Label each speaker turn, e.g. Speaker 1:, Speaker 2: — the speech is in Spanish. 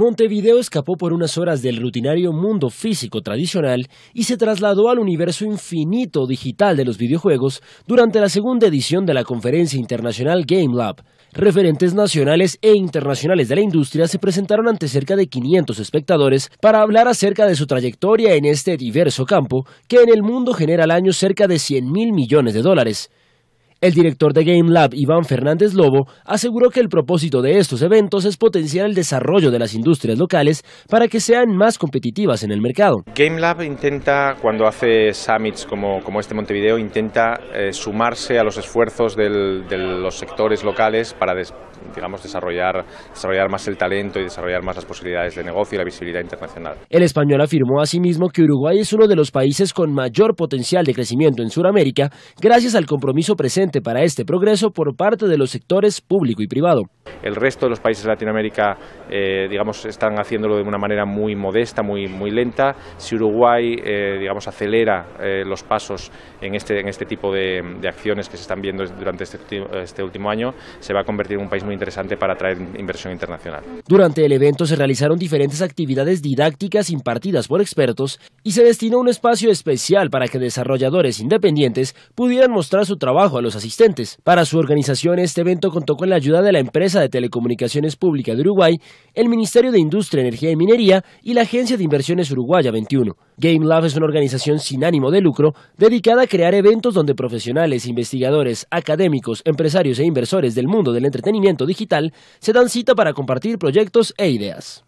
Speaker 1: Montevideo escapó por unas horas del rutinario mundo físico tradicional y se trasladó al universo infinito digital de los videojuegos durante la segunda edición de la conferencia internacional Game Lab. Referentes nacionales e internacionales de la industria se presentaron ante cerca de 500 espectadores para hablar acerca de su trayectoria en este diverso campo que en el mundo genera al año cerca de 100 mil millones de dólares. El director de GameLab, Iván Fernández Lobo, aseguró que el propósito de estos eventos es potenciar el desarrollo de las industrias locales para que sean más competitivas en el mercado.
Speaker 2: Game Lab intenta, cuando hace summits como, como este Montevideo, intenta eh, sumarse a los esfuerzos de los sectores locales para digamos, desarrollar, desarrollar más el talento y desarrollar más las posibilidades de negocio y la visibilidad internacional.
Speaker 1: El español afirmó asimismo que Uruguay es uno de los países con mayor potencial de crecimiento en Sudamérica gracias al compromiso presente para este progreso por parte de los sectores público y privado.
Speaker 2: El resto de los países de Latinoamérica, eh, digamos, están haciéndolo de una manera muy modesta, muy, muy lenta. Si Uruguay, eh, digamos, acelera eh, los pasos en este, en este tipo de, acciones que se están viendo durante este, este último año, se va a convertir en un país muy interesante para atraer inversión internacional.
Speaker 1: Durante el evento se realizaron diferentes actividades didácticas impartidas por expertos y se destinó un espacio especial para que desarrolladores independientes pudieran mostrar su trabajo a los asistentes. Para su organización, este evento contó con la ayuda de la empresa de telecomunicaciones pública de Uruguay, el Ministerio de Industria, Energía y Minería y la Agencia de Inversiones Uruguaya 21. Game Lab es una organización sin ánimo de lucro dedicada a crear eventos donde profesionales, investigadores, académicos, empresarios e inversores del mundo del entretenimiento digital se dan cita para compartir proyectos e ideas.